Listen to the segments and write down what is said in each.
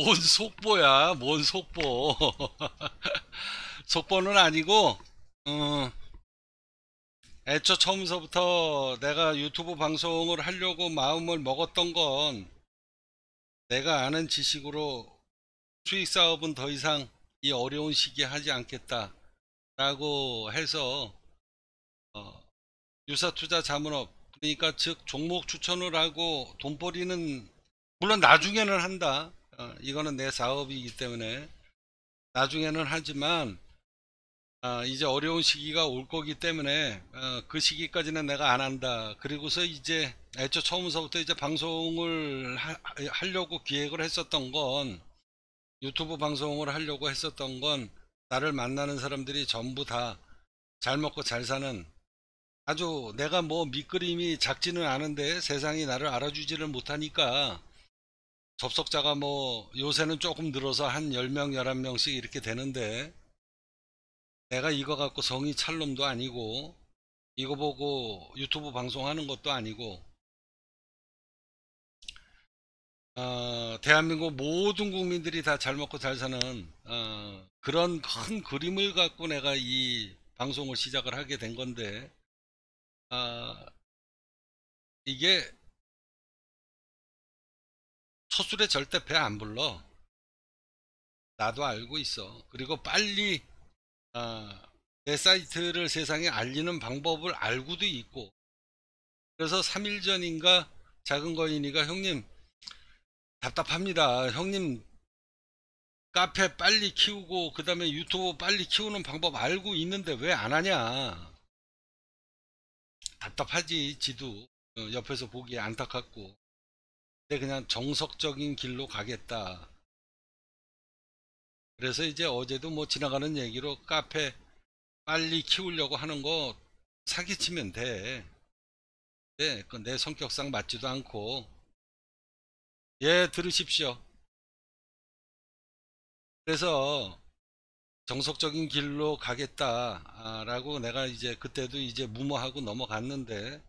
뭔 속보야 뭔 속보 속보는 아니고 음, 애초 처음서부터 내가 유튜브 방송을 하려고 마음을 먹었던 건 내가 아는 지식으로 수익 사업은 더 이상 이 어려운 시기에 하지 않겠다 라고 해서 어, 유사 투자 자문업 그러니까 즉 종목 추천을 하고 돈벌이는 물론 나중에는 한다 어, 이거는 내 사업이기 때문에 나중에는 하지만 어, 이제 어려운 시기가 올 거기 때문에 어, 그 시기까지는 내가 안 한다. 그리고서 이제 애초 처음서부터 이제 방송을 하, 하려고 기획을 했었던 건 유튜브 방송을 하려고 했었던 건 나를 만나는 사람들이 전부 다 잘 먹고 잘 사는 아주 내가 뭐 밑그림이 작지는 않은데 세상이 나를 알아주지를 못하니까 접속자가 뭐 요새는 조금 늘어서 한 10명 11명씩 이렇게 되는데 내가 이거 갖고 성이 찰놈도 아니고 이거 보고 유튜브 방송하는 것도 아니고 어, 대한민국 모든 국민들이 다 잘 먹고 잘 사는 어, 그런 큰 그림을 갖고 내가 이 방송을 시작을 하게 된 건데 어, 이게 서술에 절대 배 안 불러. 나도 알고 있어. 그리고 빨리 어, 내 사이트를 세상에 알리는 방법을 알고도 있고. 그래서 3일 전인가 작은 거인이가 형님 답답합니다. 형님 카페 빨리 키우고 그 다음에 유튜브 빨리 키우는 방법 알고 있는데 왜 안 하냐. 답답하지 지도 어, 옆에서 보기 안타깝고 네, 그냥 정석적인 길로 가겠다. 그래서 이제 어제도 뭐 지나가는 얘기로 카페 빨리 키우려고 하는 거 사기치면 돼. 네, 그 내 성격상 맞지도 않고. 예, 들으십시오. 그래서 정석적인 길로 가겠다라고 내가 이제 그때도 이제 무모하고 넘어갔는데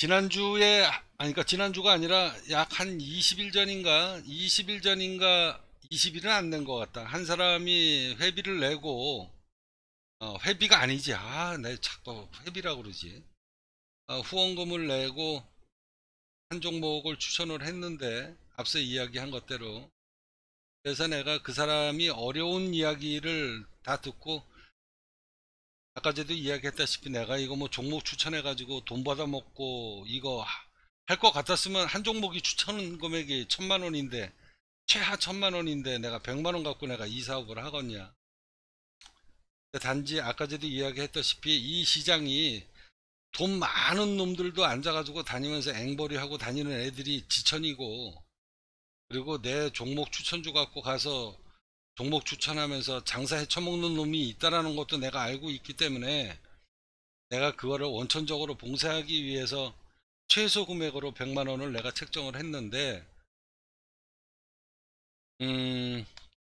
지난주에 아니 그러니까 지난주가 아니라 약 한 20일 전인가 20일 전인가 20일은 안된것 같다 한 사람이 회비를 내고 어, 회비가 아니지 아내 자꾸 회비라 그러지 어, 후원금을 내고 한 종목을 추천을 했는데 앞서 이야기한 것대로 그래서 내가 그 사람이 어려운 이야기를 다 듣고 아까 저도 이야기했다시피 내가 이거 뭐 종목 추천해 가지고 돈 받아 먹고 이거 할 것 같았으면 한 종목이 추천 금액이 천만 원인데 최하 천만 원인데 내가 백만 원 갖고 내가 이 사업을 하겠냐 단지 아까 저도 이야기했다시피 이 시장이 돈 많은 놈들도 앉아가지고 다니면서 앵벌이 하고 다니는 애들이 지천이고 그리고 내 종목 추천주 갖고 가서 종목 추천하면서 장사 해쳐먹는 놈이 있다라는 것도 내가 알고 있기 때문에 내가 그거를 원천적으로 봉쇄하기 위해서 최소 금액으로 100만 원을 내가 책정을 했는데 음,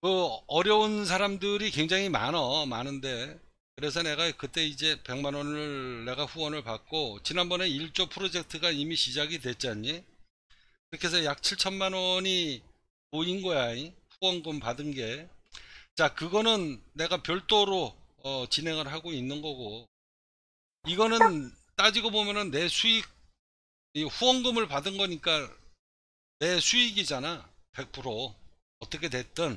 그 어려운 사람들이 굉장히 많아 많은데 그래서 내가 그때 이제 100만 원을 내가 후원을 받고 지난번에 1조 프로젝트가 이미 시작이 됐지 않니? 그렇게 해서 약 7천만 원이 모인 거야. 이. 복권금 받은 게 자 그거는 내가 별도로 어, 진행을 하고 있는 거고 이거는 따지고 보면은 내 수익 후원금을 받은 거니까 내 수익이잖아 100% 어떻게 됐든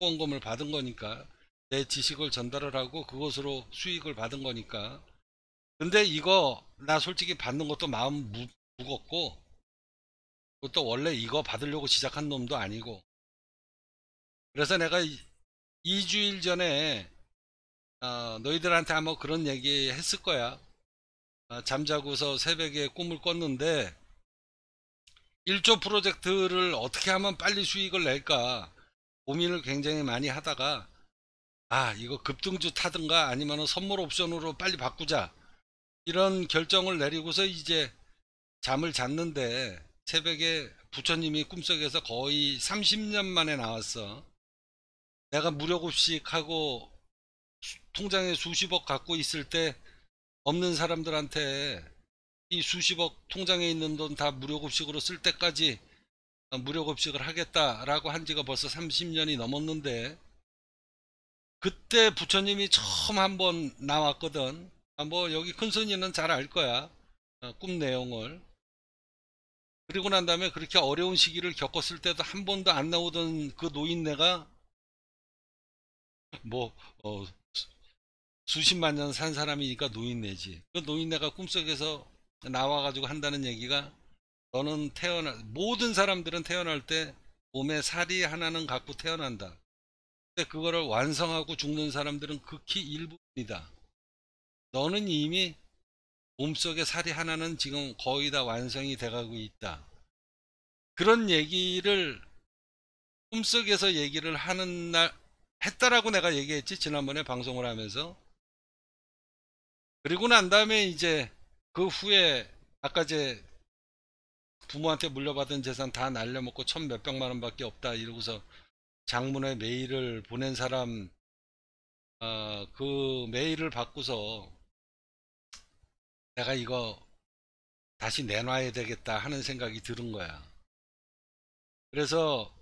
후원금을 받은 거니까 내 지식을 전달을 하고 그것으로 수익을 받은 거니까 근데 이거 나 솔직히 받는 것도 마음 무, 무겁고 그것도 원래 이거 받으려고 시작한 놈도 아니고 그래서 내가 2주일 전에 어, 너희들한테 아마 그런 얘기 했을 거야. 어, 잠자고서 새벽에 꿈을 꿨는데 1조 프로젝트를 어떻게 하면 빨리 수익을 낼까 고민을 굉장히 많이 하다가 아 이거 급등주 타든가 아니면 선물 옵션으로 빨리 바꾸자 이런 결정을 내리고서 이제 잠을 잤는데 새벽에 부처님이 꿈속에서 거의 30년 만에 나왔어. 내가 무료급식 하고 통장에 수십억 갖고 있을 때 없는 사람들한테 이 수십억 통장에 있는 돈 다 무료급식으로 쓸 때까지 어, 무료급식을 하겠다라고 한 지가 벌써 30년이 넘었는데 그때 부처님이 처음 한번 나왔거든 아, 뭐 여기 큰손이는 잘 알 거야 어, 꿈 내용을 그리고 난 다음에 그렇게 어려운 시기를 겪었을 때도 한 번도 안 나오던 그 노인네가 뭐 어, 수십만 년 산 사람이니까 노인네지. 그 노인네가 꿈속에서 나와가지고 한다는 얘기가 너는 태어나 모든 사람들은 태어날 때 몸에 살이 하나는 갖고 태어난다. 근데 그거를 완성하고 죽는 사람들은 극히 일부입니다 너는 이미 몸속에 살이 하나는 지금 거의 다 완성이 돼가고 있다. 그런 얘기를 꿈속에서 얘기를 하는 날 했다라고 내가 얘기했지 지난번에 방송을 하면서 그리고 난 다음에 이제 그 후에 아까 제 부모한테 물려받은 재산 다 날려먹고 천 몇백만 원밖에 없다 이러고서 장문의 메일을 보낸 사람 어, 그 메일을 받고서 내가 이거 다시 내놔야 되겠다 하는 생각이 들은 거야 그래서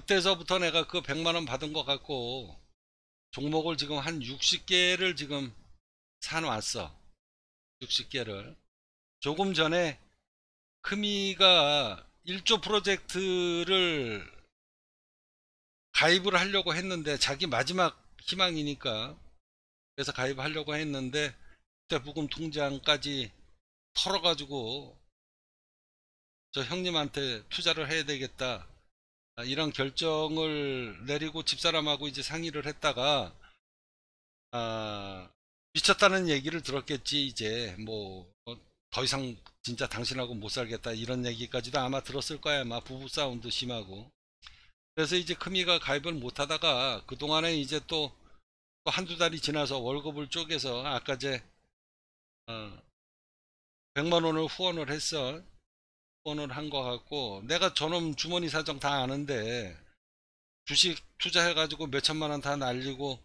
그때서부터 내가 그 100만원 받은 것 같고 종목을 지금 한 60개를 지금 사놨어 60개를 조금 전에 크미가 1조 프로젝트를 가입을 하려고 했는데 자기 마지막 희망이니까 그래서 가입하려고 했는데 그때 부금 통장까지 털어가지고 저 형님한테 투자를 해야 되겠다 아, 이런 결정을 내리고 집사람하고 이제 상의를 했다가 아, 미쳤다는 얘기를 들었겠지 이제 뭐더 어, 이상 진짜 당신하고 못 살겠다 이런 얘기까지도 아마 들었을 거야 아마 부부 싸움도 심하고 그래서 이제 크미가 가입을 못 하다가 그동안에 이제 또, 또 한두 달이 지나서 월급을 쪼개서 아까 제 어, 100만 원을 후원을 했어 오을한것 같고 내가 저놈 주머니 사정 다 아는데 주식 투자해가지고 몇천만 원 다 날리고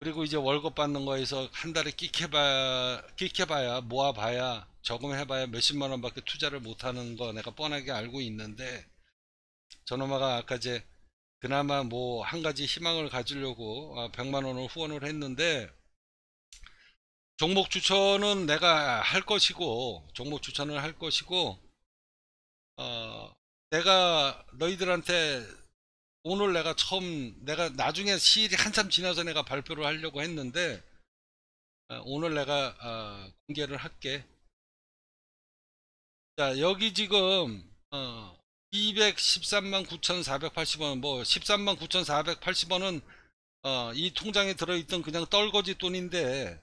그리고 이제 월급 받는 거에서 한 달에 끽해봐야, 끽해봐야 모아봐야 저금해봐야 몇십만 원밖에 투자를 못하는 거 내가 뻔하게 알고 있는데 저놈아가 아까 이제 그나마 뭐 한 가지 희망을 가지려고 아, 백만 원을 후원을 했는데 종목 추천은 내가 할 것이고 종목 추천을 할 것이고 어, 내가 너희들한테 오늘 내가 처음 내가 나중에 시일이 한참 지나서 내가 발표를 하려고 했는데 어, 오늘 내가 어, 공개를 할게 자 여기 지금 어, 213만 9,480원 뭐 13만 9,480원은 어, 이 통장에 들어있던 그냥 떨거지 돈인데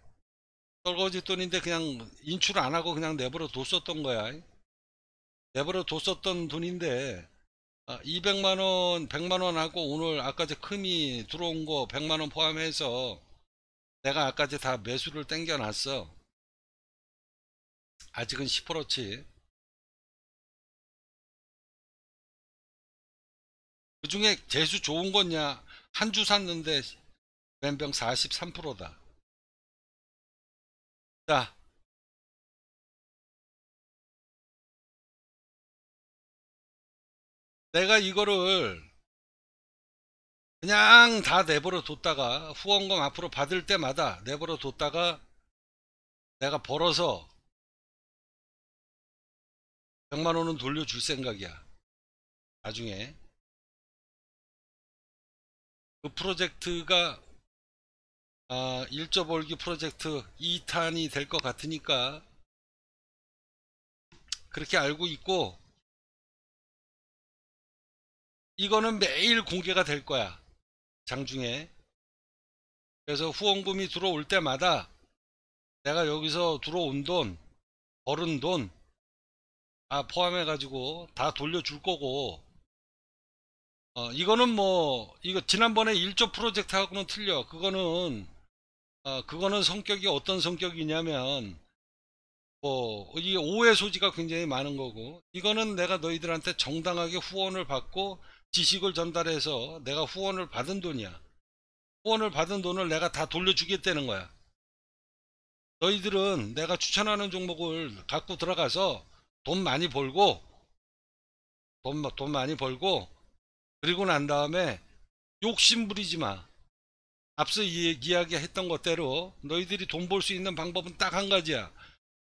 떨거지 돈인데 그냥 인출 안 하고 그냥 내버려 뒀었던 거야. 내버려 뒀었던 돈인데 200만원 아, 100만원 하고 오늘 아까제 금이 들어온 거 100만원 포함해서 내가 아까제 다 매수를 땡겨 놨어 아직은 10%치 그 중에 재수 좋은 거냐 한 주 샀는데 멘병 43%다 자, 그러니까. 내가 이거를 그냥 다 내버려 뒀다가 후원금 앞으로 받을 때마다 내버려 뒀다가 내가 벌어서 100만 원은 돌려줄 생각이야. 나중에 그 프로젝트가 아, 일조 벌기 프로젝트 2탄이 될 것 같으니까 그렇게 알고 있고 이거는 매일 공개가 될 거야 장중에 그래서 후원금이 들어올 때마다 내가 여기서 들어온 돈 벌은 돈 아, 포함해 가지고 다 돌려줄 거고 어, 이거는 뭐 이거 지난번에 1조 프로젝트 하고는 틀려 그거는 아, 그거는 성격이 어떤 성격이냐면 뭐이 오해 소지가 굉장히 많은 거고 이거는 내가 너희들한테 정당하게 후원을 받고 지식을 전달해서 내가 후원을 받은 돈이야. 후원을 받은 돈을 내가 다 돌려주겠다는 거야. 너희들은 내가 추천하는 종목을 갖고 들어가서 돈 많이 벌고 돈, 돈 많이 벌고 그리고 난 다음에 욕심 부리지 마. 앞서 이야기했던 것대로 너희들이 돈 벌 수 있는 방법은 딱 한 가지야.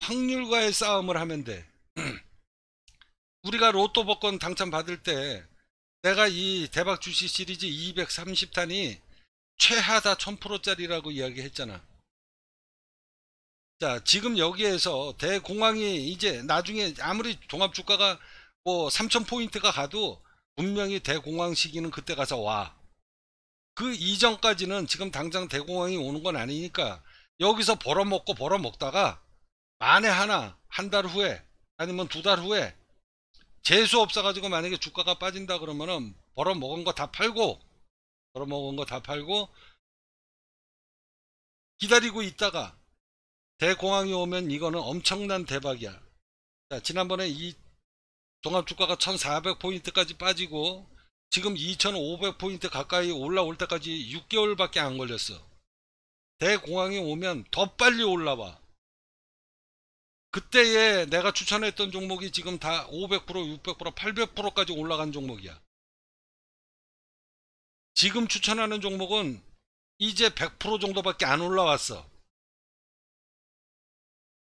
확률과의 싸움을 하면 돼. 우리가 로또 복권 당첨 받을 때 내가 이 대박 주식 시리즈 230탄이 최하다 1000%짜리라고 이야기했잖아. 자, 지금 여기에서 대공황이 이제 나중에 아무리 종합 주가가 뭐 3000포인트가 가도 분명히 대공황 시기는 그때 가서 와. 그 이전까지는 지금 당장 대공황이 오는 건 아니니까 여기서 벌어먹고 벌어먹다가 만에 하나 한 달 후에 아니면 두 달 후에 재수 없어 가지고 만약에 주가가 빠진다 그러면은 벌어먹은 거 다 팔고 벌어먹은 거 다 팔고 기다리고 있다가 대공황이 오면 이거는 엄청난 대박이야 자 지난번에 이 종합주가가 1400포인트까지 빠지고 지금 2500포인트 가까이 올라올 때까지 6개월밖에 안 걸렸어. 대공황이 오면 더 빨리 올라와. 그때에 내가 추천했던 종목이 지금 다 500%, 600%, 800%까지 올라간 종목이야. 지금 추천하는 종목은 이제 100% 정도밖에 안 올라왔어.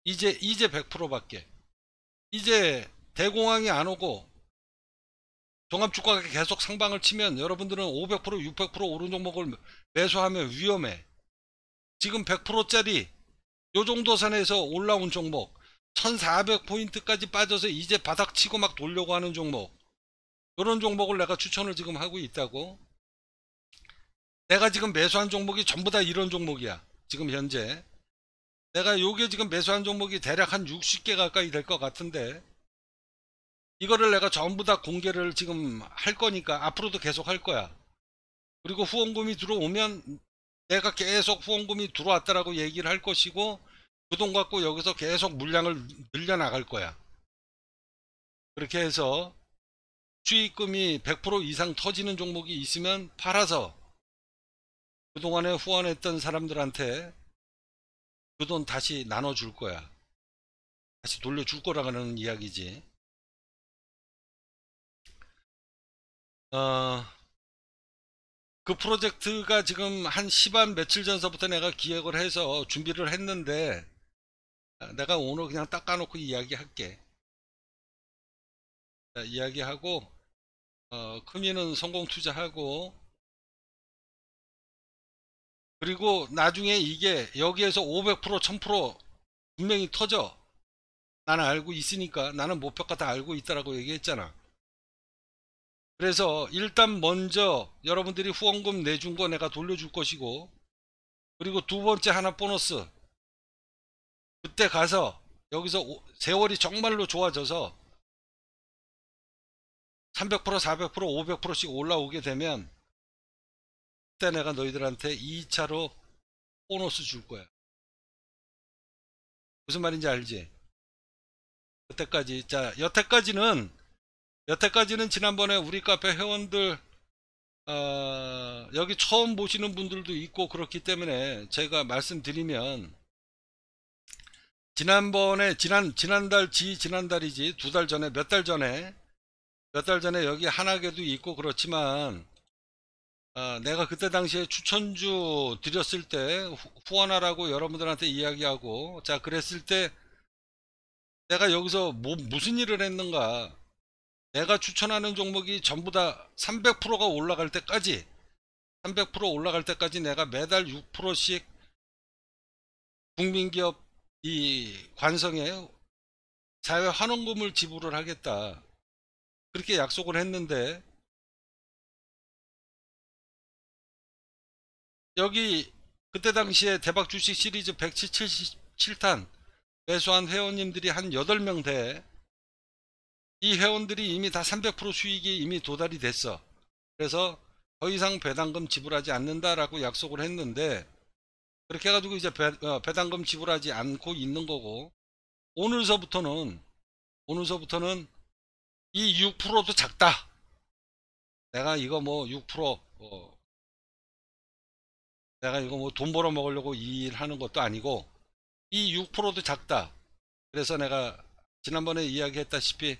이제 이제 100%밖에. 이제 대공황이 안 오고 종합주가가 계속 상방을 치면 여러분들은 500% 600% 오른 종목을 매수하면 위험해 지금 100%짜리 요 정도 선에서 올라온 종목 1400포인트까지 빠져서 이제 바닥 치고 막 돌려고 하는 종목 요런 종목을 내가 추천을 지금 하고 있다고 내가 지금 매수한 종목이 전부 다 이런 종목이야 지금 현재 내가 요게 지금 매수한 종목이 대략 한 60개 가까이 될 것 같은데 이거를 내가 전부 다 공개를 지금 할 거니까 앞으로도 계속 할 거야. 그리고 후원금이 들어오면 내가 계속 후원금이 들어왔다라고 얘기를 할 것이고 그 돈 갖고 여기서 계속 물량을 늘려나갈 거야. 그렇게 해서 수익금이 100% 이상 터지는 종목이 있으면 팔아서 그동안에 후원했던 사람들한테 그 돈 다시 나눠줄 거야. 다시 돌려줄 거라는 이야기지. 어, 그 프로젝트가 지금 한 10한 며칠 전서부터 내가 기획을 해서 준비를 했는데 아, 내가 오늘 그냥 닦아놓고 이야기할게. 자, 이야기하고 어, 크미는 성공 투자하고 그리고 나중에 이게 여기에서 500% 1000% 분명히 터져. 나는 알고 있으니까 나는 목표가 다 알고 있다라고 얘기했잖아. 그래서 일단 먼저 여러분들이 후원금 내준 거 내가 돌려줄 것이고 그리고 두 번째 하나 보너스 그때 가서 여기서 세월이 정말로 좋아져서 300% 400% 500%씩 올라오게 되면 그때 내가 너희들한테 2차로 보너스 줄 거야 무슨 말인지 알지? 여태까지 자 여태까지는 여태까지는 지난번에 우리 카페 회원들 어, 여기 처음 보시는 분들도 있고 그렇기 때문에 제가 말씀드리면 지난번에 지난 지난달 지 지난달이지 두 달 전에 몇 달 전에 몇 달 전에 여기 한학에도 있고 그렇지만 어, 내가 그때 당시에 추천주 드렸을 때 후원하라고 여러분들한테 이야기하고 자 그랬을 때 내가 여기서 뭐, 무슨 일을 했는가 내가 추천하는 종목이 전부 다 300%가 올라갈 때까지 300% 올라갈 때까지 내가 매달 6%씩 국민기업 이 관성에 사회 환원금을 지불을 하겠다. 그렇게 약속을 했는데 여기 그때 당시에 대박 주식 시리즈 177탄 매수한 회원님들이 한 8명 대이 회원들이 이미 다 300% 수익이 이미 도달이 됐어. 그래서 더 이상 배당금 지불하지 않는다라고 약속을 했는데 그렇게 해가지고 이제 배, 어, 배당금 지불하지 않고 있는 거고 오늘서부터는 오늘서부터는 이 6%도 작다. 내가 이거 뭐6% 어, 내가 이거 뭐 돈 벌어 먹으려고 일 하는 것도 아니고 이 6%도 작다. 그래서 내가 지난번에 이야기했다시피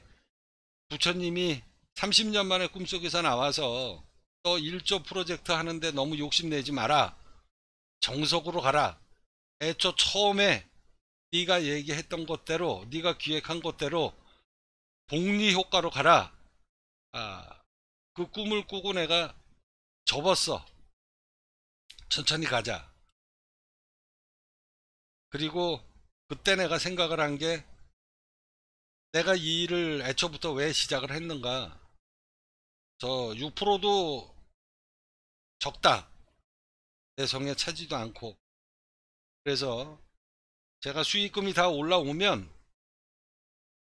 부처님이 30년 만에 꿈속에서 나와서 또 1조 프로젝트 하는데 너무 욕심내지 마라. 정석으로 가라. 애초 처음에 네가 얘기했던 것대로 네가 기획한 것대로 복리 효과로 가라. 아, 그 꿈을 꾸고 내가 접었어. 천천히 가자. 그리고 그때 내가 생각을 한게 내가 이 일을 애초부터 왜 시작을 했는가 저 6%도 적다 내 정에 차지도 않고 그래서 제가 수익금이 다 올라오면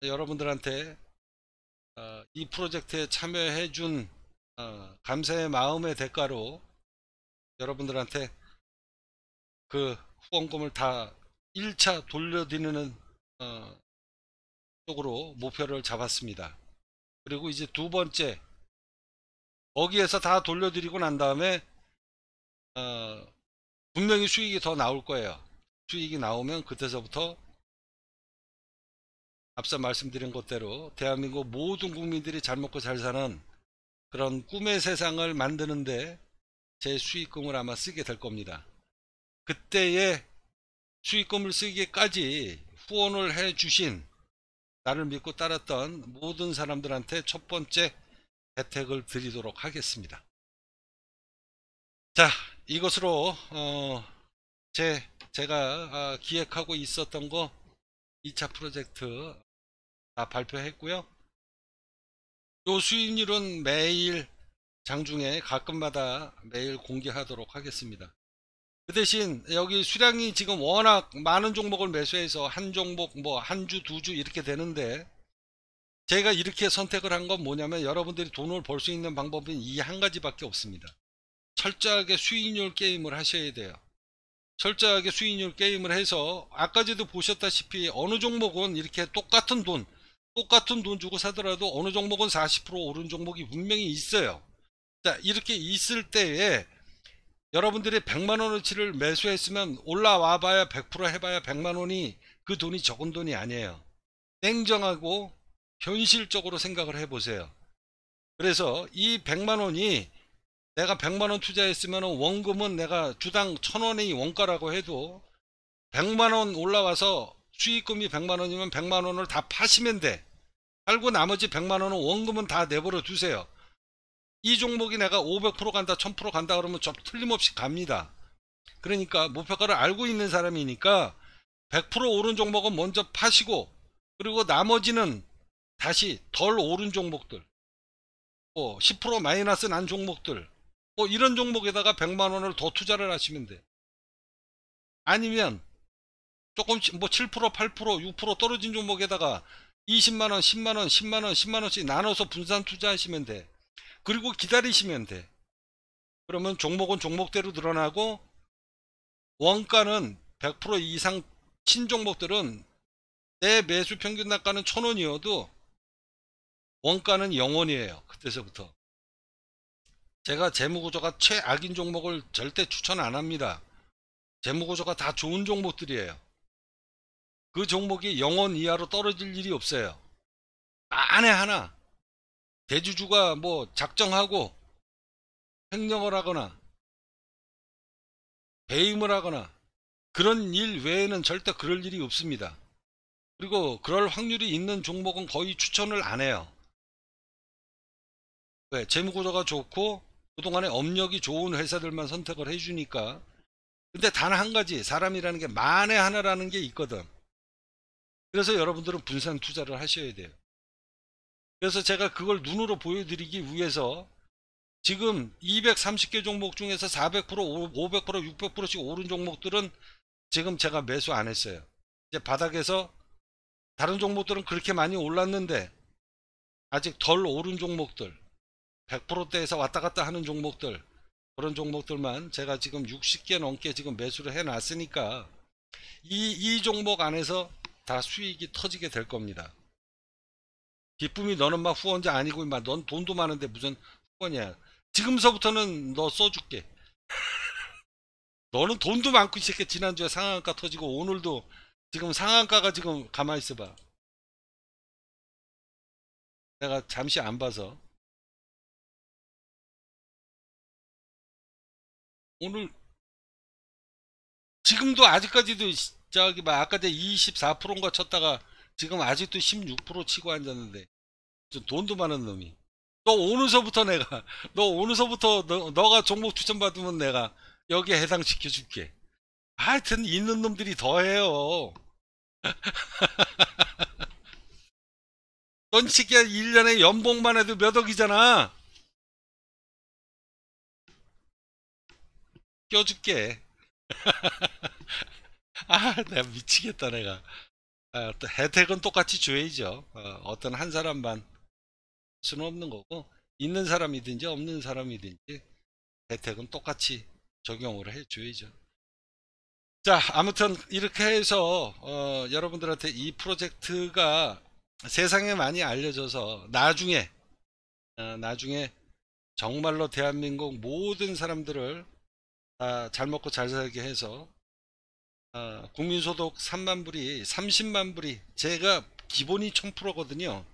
여러분들한테 어, 이 프로젝트에 참여해 준 어, 감사의 마음의 대가로 여러분들한테 그 후원금을 다 1차 돌려드리는 어, 쪽으로 목표를 잡았습니다. 그리고 이제 두 번째 거기에서 다 돌려드리고 난 다음에 어, 분명히 수익이 더 나올 거예요. 수익이 나오면 그때서부터 앞서 말씀드린 것대로 대한민국 모든 국민들이 잘 먹고 잘 사는 그런 꿈의 세상을 만드는데 제 수익금을 아마 쓰게 될 겁니다. 그때의 수익금을 쓰기까지 후원을 해 주신 나를 믿고 따랐던 모든 사람들한테 첫 번째 혜택을 드리도록 하겠습니다. 자, 이것으로 어, 제 제가 아, 기획하고 있었던 거 2차 프로젝트 다 발표했고요. 요 수익률은 매일 장중에 가끔마다 매일 공개하도록 하겠습니다. 그 대신 여기 수량이 지금 워낙 많은 종목을 매수해서 한 종목 뭐 한 주 두 주 이렇게 되는데 제가 이렇게 선택을 한 건 뭐냐면 여러분들이 돈을 벌 수 있는 방법은 이 한 가지밖에 없습니다. 철저하게 수익률 게임을 하셔야 돼요. 철저하게 수익률 게임을 해서 아까지도 보셨다시피 어느 종목은 이렇게 똑같은 돈 똑같은 돈 주고 사더라도 어느 종목은 40% 오른 종목이 분명히 있어요. 자 이렇게 있을 때에 여러분들이 100만 원어치를 매수했으면 올라와 봐야 100% 해봐야 100만 원이 그 돈이 적은 돈이 아니에요. 냉정하고 현실적으로 생각을 해보세요. 그래서 이 100만 원이 내가 100만 원 투자했으면 원금은 내가 주당 1 0 0 0원의 원가라고 해도 100만 원 올라와서 수익금이 100만 원이면 100만 원을 다 파시면 돼. 알고 나머지 100만 원은 원금은 다 내버려 두세요. 이 종목이 내가 500% 간다 1000% 간다 그러면 좀 틀림없이 갑니다 그러니까 목표가를 알고 있는 사람이니까 100% 오른 종목은 먼저 파시고 그리고 나머지는 다시 덜 오른 종목들 뭐10% 마이너스 난 종목들 뭐 이런 종목에다가 100만원을 더 투자를 하시면 돼 아니면 조금뭐7% 8% 6% 떨어진 종목에다가 20만원 10만원 10만원 10만원씩 나눠서 분산 투자하시면 돼 그리고 기다리시면 돼. 그러면 종목은 종목대로 늘어나고 원가는 100% 이상 친종목들은내 매수 평균 낙가는 1000원이어도 원가는 0원이에요. 그때서부터. 제가 재무구조가 최악인 종목을 절대 추천 안 합니다. 재무구조가 다 좋은 종목들이에요. 그 종목이 0원 이하로 떨어질 일이 없어요. 안에 하나 대주주가 뭐 작정하고 횡령을 하거나 배임을 하거나 그런 일 외에는 절대 그럴 일이 없습니다. 그리고 그럴 확률이 있는 종목은 거의 추천을 안 해요. 왜? 네, 재무구조가 좋고 그동안에 업력이 좋은 회사들만 선택을 해주니까 근데 단 한 가지 사람이라는 게 만에 하나라는 게 있거든. 그래서 여러분들은 분산 투자를 하셔야 돼요. 그래서 제가 그걸 눈으로 보여드리기 위해서 지금 230개 종목 중에서 400%, 500%, 600%씩 오른 종목들은 지금 제가 매수 안 했어요. 이제 바닥에서 다른 종목들은 그렇게 많이 올랐는데 아직 덜 오른 종목들 100%대에서 왔다 갔다 하는 종목들 그런 종목들만 제가 지금 60개 넘게 지금 매수를 해 놨으니까 이, 이 종목 안에서 다 수익이 터지게 될 겁니다. 기쁨이 너는 막 후원자 아니고 막 넌 돈도 많은데 무슨 후원이야. 지금서부터는 너 써줄게. 너는 돈도 많고 이 새끼 지난주에 상한가 터지고 오늘도 지금 상한가가 지금 가만히 있어봐. 내가 잠시 안 봐서 오늘 지금도 아직까지도 저기 막 아까 전 24%인가 쳤다가 지금 아직도 16% 치고 앉았는데 돈도 많은 놈이 너 오늘서부터 내가 너 오늘서부터 너, 너가 종목 추천받으면 내가 여기에 해당시켜 줄게 하여튼 있는 놈들이 더해요 넌치기야 1년에 연봉만 해도 몇 억이잖아 껴줄게 아 내가 미치겠다 내가 어, 혜택은 똑같이 줘야죠. 어, 떤한 사람만 수는 없는 거고 있는 사람이든지 없는 사람이든지 혜택은 똑같이 적용을 해줘야죠. 자 아무튼 이렇게 해서 어, 여러분들한테 이 프로젝트가 세상에 많이 알려져서 나중에 어, 나중에 정말로 대한민국 모든 사람들을 다 잘 먹고 잘 살게 해서 어, 국민소득 3만 불이 30만 불이 제가 기본이 1000%거든요.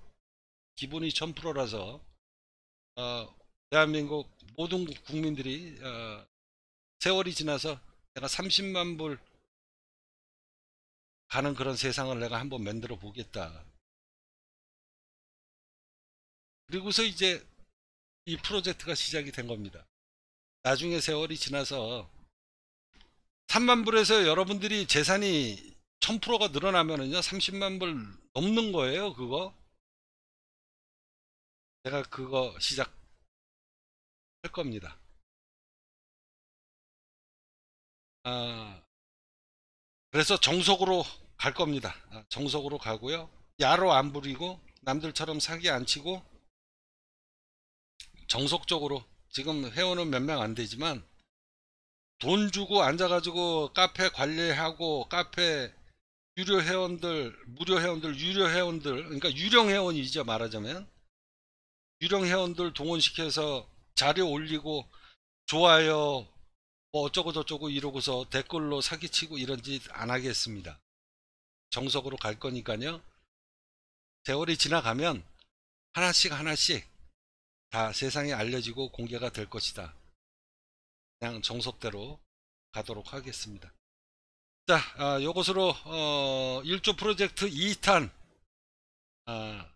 기본이 1000%라서 어, 대한민국 모든 국민들이 어, 세월이 지나서 내가 30만 불 가는 그런 세상을 내가 한번 만들어 보겠다. 그리고서 이제 이 프로젝트가 시작이 된 겁니다. 나중에 세월이 지나서 3만 불에서 여러분들이 재산이 1000%가 늘어나면은요 30만 불 넘는 거예요 그거 제가 그거 시작할 겁니다 아, 그래서 정석으로 갈 겁니다 아, 정석으로 가고요 야로 안 부리고 남들처럼 사기 안 치고 정석적으로 지금 회원은 몇 명 안 되지만 돈 주고 앉아가지고 카페 관리하고 카페 유료 회원들, 무료 회원들, 유료 회원들, 그러니까 유령 회원이죠 말하자면 유령 회원들 동원시켜서 자료 올리고 좋아요 뭐 어쩌고 저쩌고 이러고서 댓글로 사기치고 이런 짓 안 하겠습니다. 정석으로 갈 거니까요. 세월이 지나가면 하나씩 하나씩 다 세상에 알려지고 공개가 될 것이다. 그냥 정석대로 가도록 하겠습니다. 자, 아, 요것으로 어, 1조 프로젝트 2탄 아,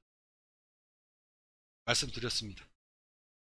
말씀드렸습니다.